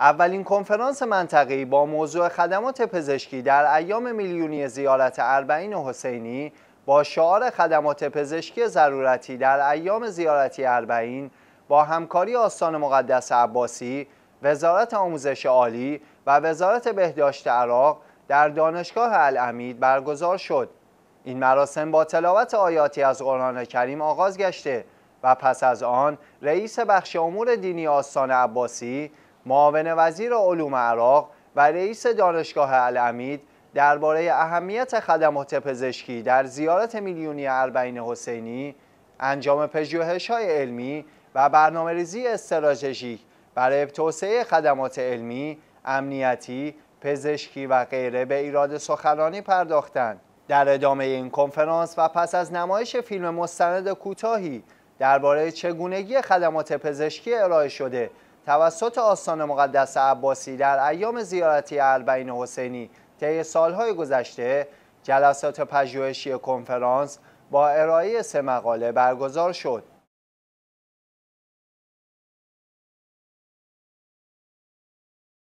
اولین کنفرانس منطقی با موضوع خدمات پزشکی در ایام میلیونی زیارت اربعین حسینی با شعار خدمات پزشکی ضرورتی در ایام زیارتی اربعین با همکاری آستان مقدس عباسی، وزارت آموزش عالی و وزارت بهداشت عراق در دانشگاه العمید برگزار شد. این مراسم با تلاوت آیاتی از قرآن کریم آغاز گشته و پس از آن رئیس بخش امور دینی آستان عباسی معاون وزیر علوم عراق و رئیس دانشگاه العمید درباره اهمیت خدمات پزشکی در زیارت میلیونی اربعین حسینی انجام های علمی و ریزی استراتژیک برای توسعه خدمات علمی، امنیتی، پزشکی و غیره به ایراد سخنرانی پرداختند. در ادامه این کنفرانس و پس از نمایش فیلم مستند کوتاهی درباره چگونگی خدمات پزشکی ارائه شده توسط آستان مقدس عباسی در ایام زیارتی البین حسینی طی سالهای گذشته جلسات پژوهشی کنفرانس با ارائه سه مقاله برگزار شد